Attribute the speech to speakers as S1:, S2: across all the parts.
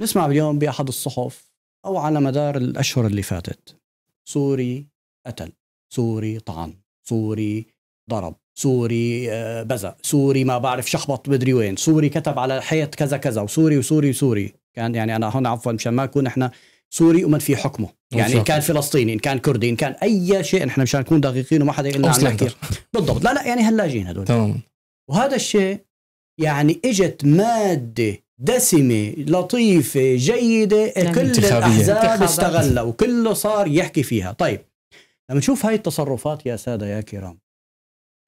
S1: نسمع اليوم بأحد الصحف أو على مدار الأشهر اللي فاتت سوري قتل سوري طعن سوري ضرب سوري آه، بزق سوري ما بعرف شخبط بدري وين سوري كتب على حياة كذا كذا وسوري وسوري وسوري كان يعني أنا هون عفوا مشان ما نكون إحنا سوري ومن في حكمه يعني ان كان فلسطيني ان كان كردي ان كان اي شيء نحن مشان نكون دقيقين وما حدا يقول لنا كثير بالضبط لا لا يعني هلاجين هدول تمام وهذا الشيء يعني اجت ماده دسمة لطيفة جيدة إيه، كل الأحزاب استغلها وكله صار يحكي فيها طيب لما نشوف هاي التصرفات يا سادة يا كرام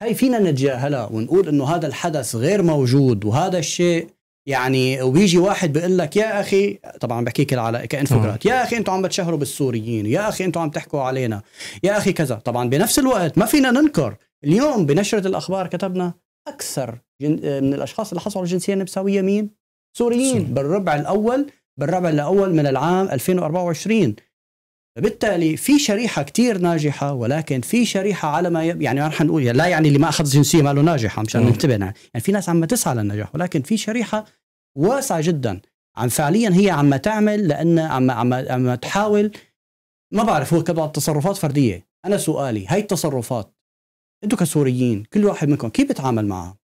S1: هاي فينا نتجاهلها ونقول انه هذا الحدث غير موجود وهذا الشيء يعني وبيجي واحد بيقول لك يا اخي طبعا بحكيك على كانفوجرات يا اخي انتم عم بتشهروا بالسوريين يا اخي انتم عم تحكوا علينا يا اخي كذا طبعا بنفس الوقت ما فينا ننكر اليوم بنشره الاخبار كتبنا اكثر من الاشخاص اللي حصلوا على الجنسيه النمساويه مين سوريين بالربع الاول بالربع الاول من العام 2024 فبالتالي في شريحة كتير ناجحة ولكن في شريحة على ما يب... يعني رح نقول لا يعني اللي ما أخذ جنسية ما له ناجحة مشان ننتبه يعني في ناس عم تسعى للنجاح ولكن في شريحة واسعة جدا عم فعليا هي عم تعمل لأن عم عم عم تحاول ما بعرف هو كبعض تصرفات فردية أنا سؤالي هاي التصرفات أنتم كسوريين كل واحد منكم كيف بتعامل معها؟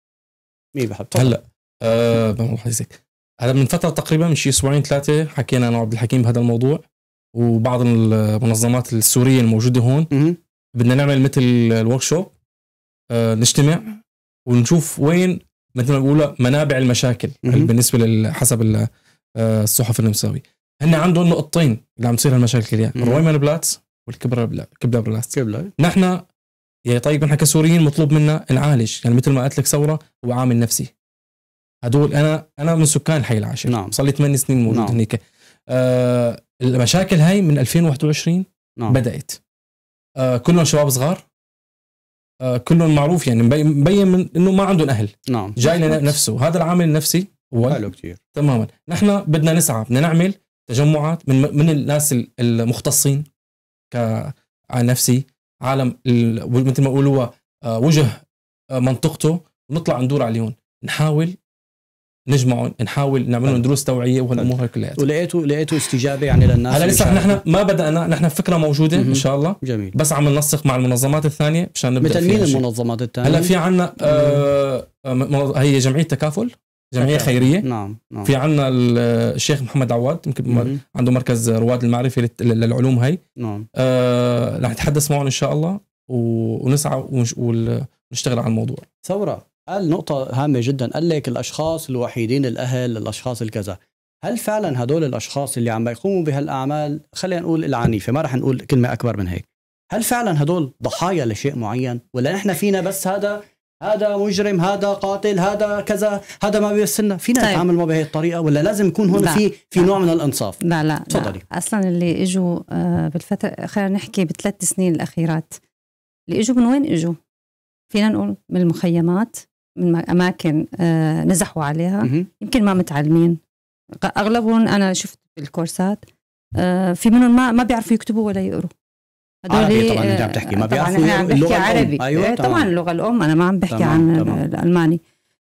S1: مين بحب؟ هلا أه هذا من فتره تقريبا
S2: من شي اسبوعين ثلاثه حكينا انا وعبد الحكيم بهذا الموضوع وبعض المنظمات السوريه الموجوده هون م- بدنا نعمل مثل الورك شوب أه نجتمع ونشوف وين مثل ما بيقولوا منابع المشاكل م- بالنسبه حسب آه، الصحف النمساوي هن عندهم نقطتين اللي عم تصير هالمشاكل اياها يعني. الرويمان بلاتس والكبرى كبلا بلاتس كبلا نحن يعني طيب نحن كسوريين مطلوب منا نعالج يعني مثل ما قلت لك ثوره هو عامل نفسي هدول انا انا من سكان الحي العاشر نعم صار لي 8 سنين موجود نعم. هنيك آه المشاكل هاي من 2021 نعم. بدات آه كلهم شباب صغار آه كلهم معروف يعني مبين من انه ما عندهم اهل نعم جاي لنفسه هذا العامل النفسي
S1: هو حلو كثير
S2: تماما نحن بدنا نسعى بدنا نعمل تجمعات من من الناس المختصين ك آه، نفسي عالم مثل ما بيقولوا آه، وجه آه، منطقته ونطلع ندور عليهم نحاول نجمعهم نحاول نعمل لهم طيب. دروس توعيه وهالامور طيب. كلياتها
S1: ولقيتوا لقيتوا استجابه يعني للناس هلا لسه نحن
S2: ما بدانا نحن فكره موجوده ان شاء الله جميل بس عم ننسق مع المنظمات الثانيه مشان نبدا مثل مين المنظمات الثانيه؟ هلا في عندنا آه, آه، هي جمعيه تكافل جمعيه أكيد. خيريه نعم. نعم في عندنا الشيخ محمد عواد يمكن عنده مركز رواد المعرفه للعلوم هي نعم آه رح نتحدث معهم ان شاء الله ونسعى ونشتغل على الموضوع
S1: ثوره قال نقطة هامة جدا قال لك الأشخاص الوحيدين الأهل الأشخاص الكذا هل فعلا هدول الأشخاص اللي عم يقوموا بهالأعمال خلينا نقول العنيفة ما رح نقول كلمة أكبر من هيك هل فعلا هدول ضحايا لشيء معين ولا نحن فينا بس هذا هذا مجرم هذا قاتل هذا كذا هذا ما بيسلنا فينا طيب. نتعامل معه بهي الطريقه ولا لازم يكون هون لا. في في نوع من الانصاف
S3: لا لا, تفضلي اصلا اللي اجوا آه، بالفتره خلينا نحكي بالثلاث سنين الاخيرات اللي اجوا من وين اجوا فينا نقول من المخيمات من اماكن آه، نزحوا عليها يمكن ما متعلمين اغلبهم انا شفت بالكورسات آه، في منهم ما ما بيعرفوا يكتبوا ولا يقروا هذول عربي طبعا انت آه، عم تحكي ما بيعرفوا اللغه عربي أيوة إيه، طبعا, اللغه الام انا ما عم بحكي طبعا عن طبعا. الالماني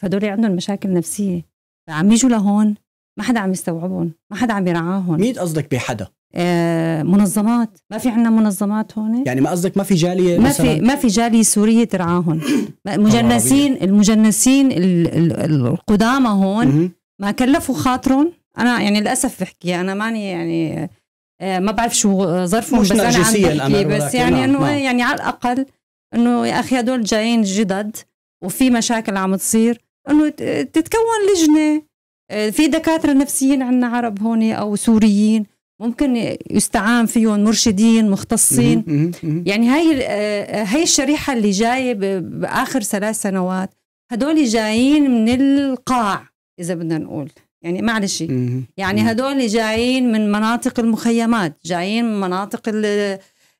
S3: فهدول عندهم مشاكل نفسيه فعم يجوا لهون ما حدا عم يستوعبهم ما حدا عم يرعاهم مين قصدك بحدا آه، منظمات ما في عندنا منظمات هون يعني ما قصدك ما في جاليه ما في ما في جاليه سوريه ترعاهم مجنسين المجنسين القدامى هون ما كلفوا خاطرهم انا يعني للاسف بحكي انا ماني يعني آه، ما بعرف شو ظرفهم بس انا عم بحكي بس يعني نعم، انه نعم. يعني على الاقل انه يا اخي هدول جايين جدد وفي مشاكل عم تصير انه تتكون لجنه آه، في دكاترة نفسيين عندنا عرب هون أو سوريين ممكن يستعان فيهم مرشدين مختصين يعني هاي آه، هاي الشريحة اللي جاية بآخر ثلاث سنوات هدول جايين من القاع إذا بدنا نقول يعني معلش يعني هدول جايين من مناطق المخيمات جايين من مناطق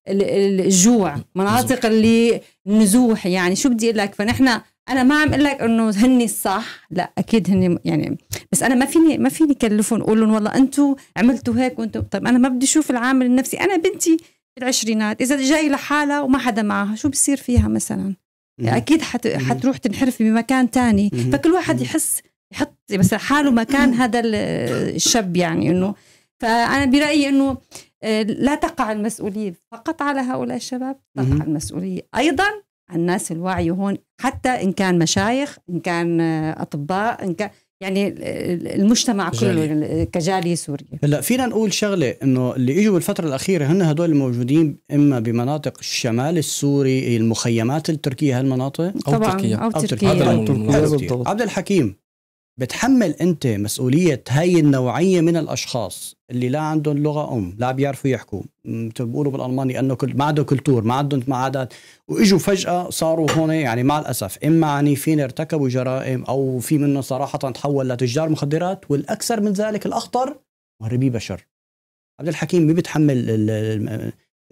S3: الجوع مناطق اللي النزوح يعني شو بدي اقول لك فنحن انا ما عم اقول لك انه هني الصح لا اكيد هني يعني بس انا ما فيني ما فيني كلفهم اقول لهم والله انتم عملتوا هيك وانتم طيب انا ما بدي اشوف العامل النفسي انا بنتي بالعشرينات اذا جاي لحالها وما حدا معها شو بصير فيها مثلا اكيد حت... حتروح تنحرف بمكان تاني فكل واحد يحس يحط مثلا حاله مكان هذا الشاب يعني انه فانا برايي انه آه، لا تقع المسؤوليه فقط على هؤلاء الشباب تقع المسؤوليه ايضا الناس الوعي هون حتى ان كان مشايخ ان كان آه، اطباء ان كان يعني آه، المجتمع كله آه، كجالية سورية
S1: هلا فينا نقول شغلة انه اللي اجوا بالفترة الأخيرة هن هدول الموجودين اما بمناطق الشمال السوري المخيمات التركية هالمناطق أو, أو, أو تركيا أو تركيا أو تركيا عبد الحكيم بتحمل انت مسؤوليه هاي النوعيه من الاشخاص اللي لا عندهم لغه ام لا بيعرفوا يحكوا بيقولوا بالالماني انه كل ما عندهم كلتور ما عندهم عادات واجوا فجاه صاروا هون يعني مع الاسف اما عنيفين ارتكبوا جرائم او في منهم صراحه تحول لتجار مخدرات والاكثر من ذلك الاخطر مهربي بشر عبد الحكيم مين بتحمل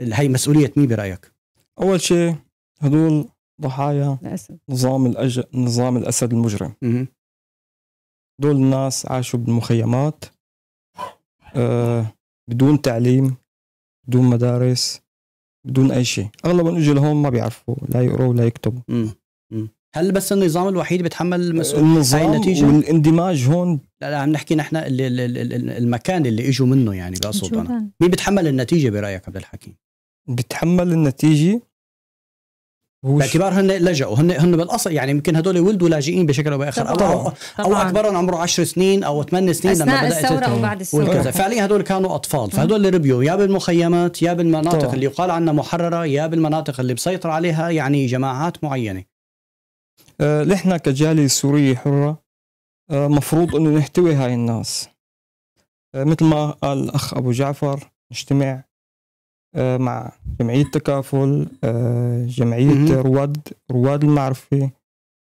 S1: هاي مسؤوليه
S4: مين برايك اول شيء هدول ضحايا الأسد. نظام الأج... نظام الاسد المجرم م- دول الناس عاشوا بالمخيمات آه، بدون تعليم بدون مدارس بدون اي شيء اغلبهم اجوا لهون ما بيعرفوا لا يقروا ولا يكتبوا هل بس
S1: النظام الوحيد بيتحمل مسؤوليه هاي النتيجه والاندماج هون لا لا عم نحكي نحن اللي المكان اللي اجوا منه يعني بقصد انا مين بيتحمل النتيجه برايك عبد الحكيم بيتحمل النتيجه باعتبار هن لجأوا هن هن بالاصل يعني يمكن هدول ولدوا لاجئين بشكل او باخر طبعاً. او طبعاً. او اكبرهم عمره 10 سنين او 8 سنين أثناء لما بدات الثوره وبعد الثوره فعليا هدول كانوا اطفال فهدول اللي ربيوا يا بالمخيمات يا بالمناطق طبعاً. اللي يقال عنها محرره يا بالمناطق اللي بسيطر عليها يعني جماعات معينه
S4: أه نحن كجاليه سوريه حره أه مفروض انه نحتوي هاي الناس أه مثل ما قال الاخ ابو جعفر نجتمع آه، مع جمعية تكافل آه، جمعية رواد رواد المعرفة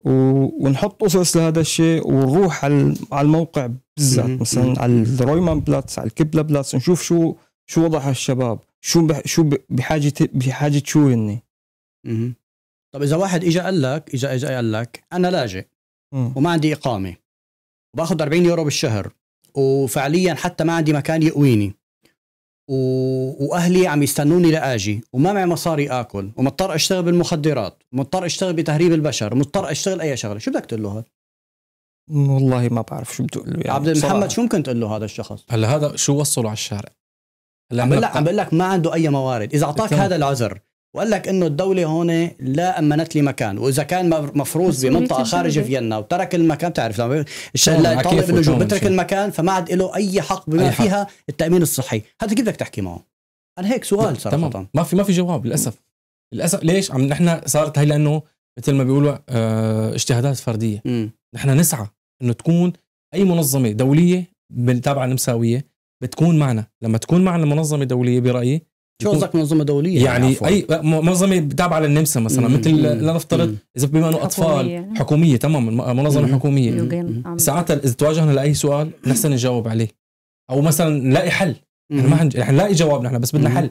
S4: ونحط أسس لهذا الشيء ونروح على الموقع بالذات مثلا على الرويمان بلاتس على الكبلة بلاتس نشوف شو شو وضع هالشباب شو شو بحاجة بحاجة شو هني
S1: طب إذا واحد إجا قال لك إجا إجا قال لك أنا لاجئ وما عندي إقامة وباخذ 40 يورو بالشهر وفعليا حتى ما عندي مكان يقويني و... واهلي عم يستنوني لاجي وما معي مصاري اكل ومضطر اشتغل بالمخدرات مضطر اشتغل بتهريب البشر مضطر اشتغل اي شغله شو بدك تقول له هذا
S4: والله ما بعرف شو بدي اقول له يعني عبد المحمد شو
S1: ممكن تقول له هذا الشخص هلا هذا شو وصله على الشارع هلا عم عم بقول لك ما عنده اي موارد اذا اعطاك هذا العذر وقال لك انه الدوله هون لا امنت لي مكان واذا كان مفروض بمنطقه خارج فيينا وترك المكان بتعرف لما آه، طالب اللجوء بترك المكان فما عاد له اي حق بما أي حق. فيها التامين الصحي هذا كيف بدك تحكي معه انا هيك سؤال صراحه تمام. ما في ما في
S2: جواب للاسف للاسف ليش عم نحن صارت هي لانه مثل ما بيقولوا آه، اجتهادات فرديه نحن نسعى انه تكون اي منظمه دوليه تابعه للمساويه بتكون معنا لما تكون معنا منظمه دوليه برايي شو قصدك
S1: منظمه دوليه يعني, يعني
S2: اي منظمه تابعه للنمسا مثلا مم. مثل لنفترض اذا بما انه اطفال حكوميه تماما منظمه حكوميه ساعتها اذا تواجهنا لاي سؤال نحسن نجاوب عليه او مثلا نلاقي حل نحن ما هنج... نلاقي جواب نحن بس بدنا حل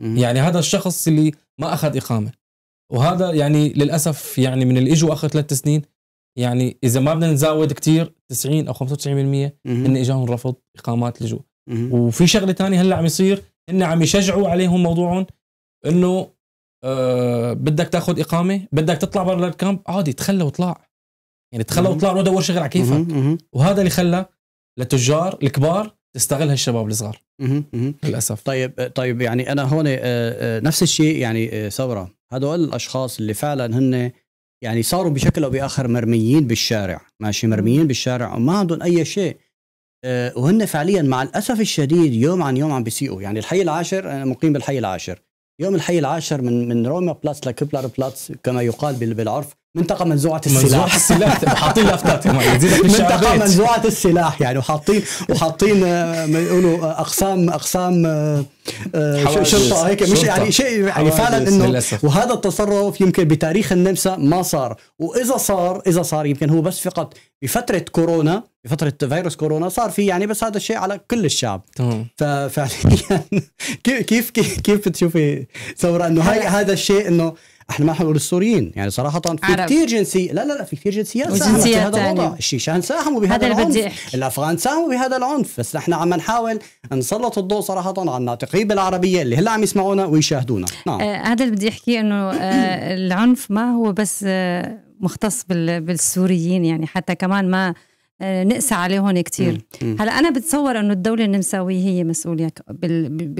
S2: يعني هذا الشخص اللي ما اخذ اقامه وهذا يعني للاسف يعني من اللي اجوا اخر ثلاث سنين يعني اذا ما بدنا نزاود كثير 90 او 95% هن اجاهم رفض اقامات لجوء وفي شغله ثانيه هلا عم يصير هن عم يشجعوا عليهم موضوعهم انه آه بدك تاخذ اقامه بدك تطلع برا الكامب عادي تخلى وطلع يعني تخلى وطلع روح دور شغل على كيفك وهذا اللي خلى للتجار الكبار
S1: تستغل هالشباب الصغار للاسف طيب طيب يعني انا هون آه، آه، نفس الشيء يعني آه، ثوره هدول الاشخاص اللي فعلا هن يعني صاروا بشكل او باخر مرميين بالشارع ماشي مرميين بالشارع وما عندهم اي شيء آه، وهن فعليا مع الاسف الشديد يوم عن يوم عم بيسيئوا يعني الحي العاشر انا مقيم بالحي العاشر يوم الحي العاشر من من روما بلاتس لكبلر بلاتس كما يقال بالعرف منطقه منزوعه السلاح منزوعه السلاح
S2: حاطين لافتات منطقه
S1: منزوعه السلاح يعني وحاطين وحاطين آه، يقولوا آه، اقسام اقسام شرطه هيك مش يعني شيء يعني فعلا انه وهذا التصرف يمكن بتاريخ النمسا ما صار واذا صار اذا صار يمكن هو بس فقط بفتره كورونا بفتره فيروس كورونا صار في يعني بس هذا الشيء على كل الشعب تمام ففعليا كيف كيف كيف بتشوفي ثوره انه هاي هذا الشيء انه احنا ما حنقول السوريين يعني صراحه في عرب. كثير جنسي لا لا لا في كثير جنسيات ساهمت بهذا الوضع الشيشان ساهموا بهذا هذا العنف الافغان ساهموا بهذا العنف بس نحن عم نحاول نسلط الضوء صراحه على الناطقين بالعربيه اللي هلا عم يسمعونا ويشاهدونا
S4: نعم
S3: آه هذا اللي بدي احكيه انه آه العنف ما هو بس آه مختص بالسوريين يعني حتى كمان ما نقسى عليهم كثير هلا انا بتصور انه الدوله النمساويه هي مسؤوليه بال... ب...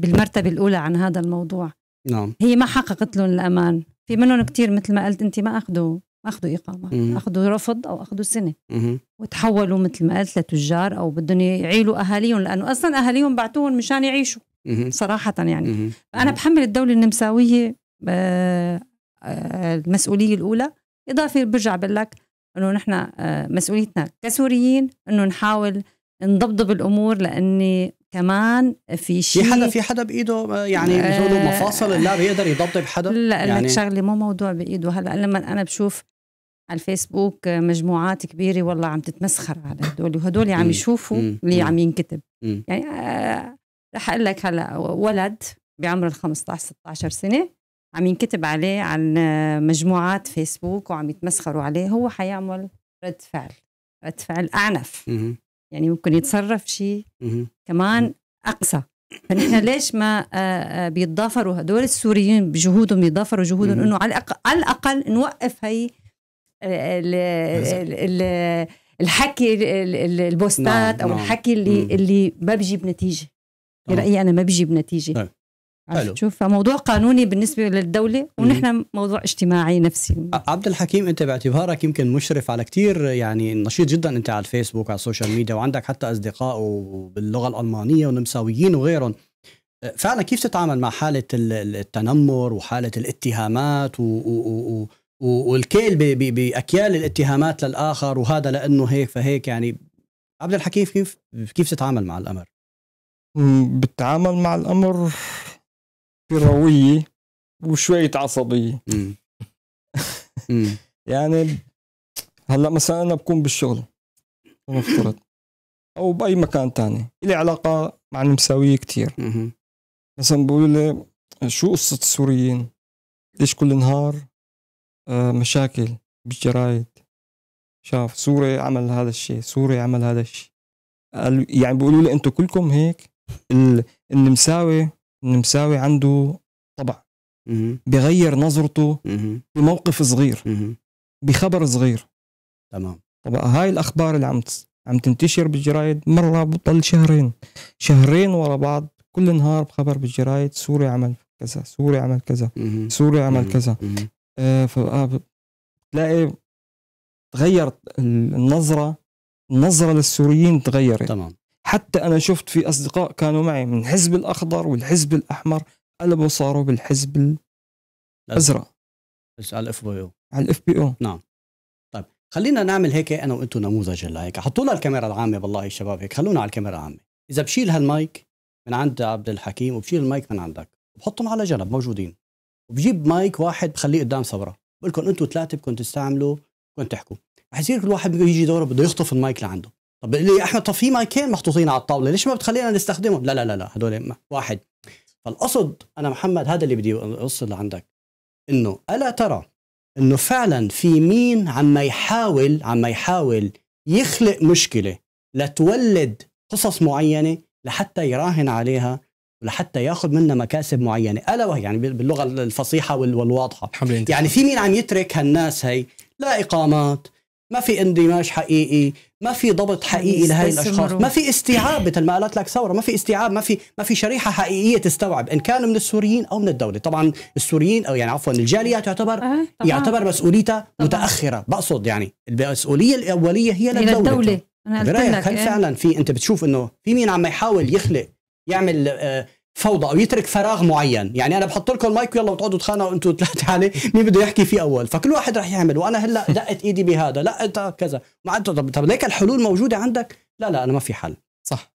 S3: بالمرتبه الاولى عن هذا الموضوع نعم هي ما حققت لهم الامان في منهم كثير مثل ما قلت انت ما اخذوا اخذوا اقامه اخذوا رفض او اخذوا سنه مم. وتحولوا مثل ما قلت لتجار او بدهم يعيلوا اهاليهم لانه اصلا اهاليهم بعتوهم مشان يعيشوا مم. صراحه يعني مم. انا بحمل الدوله النمساويه آه، آه، المسؤوليه الاولى اضافه برجع بقول لك انه نحن آه، مسؤوليتنا كسوريين انه نحاول نضبضب الامور لاني كمان في شيء في حدا في
S1: حدا بايده يعني آه، بيقولوا مفاصل لا بيقدر آه. يضبطب حدا لا يعني لك شغله
S3: مو موضوع بايده هلا لما انا بشوف على الفيسبوك مجموعات كبيره والله عم تتمسخر على هدول وهدول عم يشوفوا اللي عم ينكتب يعني رح اقول لك هلا ولد بعمر ال 15 16 سنه عم ينكتب عليه عن مجموعات فيسبوك وعم يتمسخروا عليه هو حيعمل رد فعل رد فعل اعنف يعني ممكن يتصرف شيء كمان اقسى فنحن ليش ما آه، آه، بيتضافروا هدول السوريين بجهودهم يتضافروا جهودهم انه على الاقل على الاقل نوقف هي ال ال الحكي البوستات نعم. او نعم. الحكي اللي نعم. اللي ما بجيب نتيجه نعم. برايي انا ما بجيب نتيجه طيب. حلو شوف فموضوع قانوني بالنسبه للدوله ونحن موضوع اجتماعي نفسي عبد الحكيم انت
S1: باعتبارك يمكن مشرف على كثير يعني نشيط جدا انت على الفيسبوك على السوشيال ميديا وعندك حتى اصدقاء باللغه الالمانيه ونمساويين وغيرهم فعلا كيف تتعامل مع حاله التنمر وحاله الاتهامات و, و, و والكيل باكيال الاتهامات للاخر وهذا لانه هيك فهيك يعني عبد الحكيم كيف
S4: كيف تتعامل مع الامر؟ بتعامل مع الامر كرويه وشويه عصبيه يعني هلا مثلا انا بكون بالشغل نفترض او باي مكان تاني لي علاقه مع النمساويه كتير مثلا بقولوا لي شو قصه السوريين ليش كل نهار آه، مشاكل بالجرايد شاف سوري عمل هذا الشيء سوري عمل هذا الشيء يعني بيقولوا لي انتم كلكم هيك النمساوي النمساوي عنده طبع بغير نظرته بموقف صغير بخبر صغير تمام طبعا هاي الاخبار اللي عم عم تنتشر بالجرايد مره بطل شهرين شهرين ورا بعض كل نهار بخبر بالجرايد سوري عمل كذا سوري عمل كذا سوري عمل كذا آه, آه، بتلاقي تغيرت النظره النظره للسوريين تغيرت تمام حتى أنا شفت في أصدقاء كانوا معي من الحزب الأخضر والحزب الأحمر قلبوا صاروا بالحزب الأزرق على الاف بي او على الاف بي او
S1: نعم طيب خلينا نعمل هيك انا وانتم نموذج لهيك حطوا لنا الكاميرا العامه بالله الشباب هيك خلونا على الكاميرا العامه اذا بشيل هالمايك من عند عبد الحكيم وبشيل المايك من عندك وبحطهم على جنب موجودين وبجيب مايك واحد بخليه قدام ثوره بقول لكم انتم ثلاثه بدكم تستعملوا بدكم تحكوا رح يصير كل واحد بده يجي دوره بده يخطف المايك لعنده طب لي احمد طب في مايكين محطوطين على الطاوله ليش ما بتخلينا نستخدمهم لا لا لا لا هدول واحد فالقصد انا محمد هذا اللي بدي اوصل لعندك انه الا ترى انه فعلا في مين عم يحاول عم يحاول يخلق مشكله لتولد قصص معينه لحتى يراهن عليها ولحتى ياخذ منا مكاسب معينه الا وهي يعني باللغه الفصيحه والواضحه يعني في مين عم يترك هالناس هي لا اقامات ما في اندماج حقيقي ما في ضبط حقيقي لهي الاشخاص ما في استيعاب مثل ما قالت لك ثوره ما في استيعاب ما في ما في شريحه حقيقيه تستوعب ان كان من السوريين او من الدوله طبعا السوريين او يعني عفوا الجاليه تعتبر أه يعتبر مسؤوليتها طبعاً. متاخره بقصد يعني المسؤوليه الاوليه هي للدوله, الدولة. انا برايك إيه لك هل إيه؟ فعلا في انت بتشوف انه في مين عم يحاول يخلق يعمل آه فوضى او يترك فراغ معين يعني انا بحط لكم المايك ويلا وتقعدوا تخانقوا انتوا ثلاثه عليه مين بده يحكي فيه اول فكل واحد رح يعمل وانا هلا دقت ايدي بهذا لا انت كذا ما انت طب, طب ليك الحلول موجوده عندك لا لا انا ما في حل صح